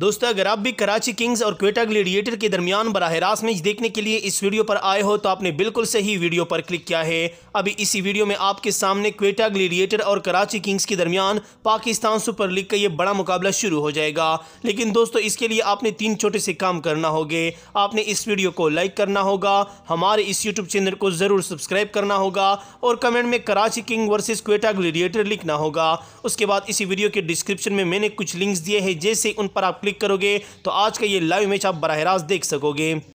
दोस्तों अगर आप भी कराची किंग्स और क्वेटा ग्लेडिएटर के दरमियान बरह रास्त मैच देखने के लिए इस वीडियो पर आए हो तो आपने बिल्कुल सही वीडियो पर क्लिक किया है अभी इसी वीडियो में आपके सामने क्वेटा ग्लेडिएटर और कराची किंग्स के दरमियान पाकिस्तान सुपर लीग का ये बड़ा मुकाबला शुरू हो जाएगा लेकिन दोस्तों इसके लिए आपने तीन छोटे से काम करना होगे आपने इस वीडियो को लाइक करना होगा हमारे इस यूट्यूब चैनल को ज़रूर सब्सक्राइब करना होगा और कमेंट में Karachi kings versus Quetta gladiator लिखना होगा उसके बाद इसी वीडियो के डिस्क्रिप्शन में मैंने कुछ लिंक्स दिए हैं जैसे उन पर आप क्लिक करोगे तो आज का ये लाइव मैच आप बरह देख सकोगे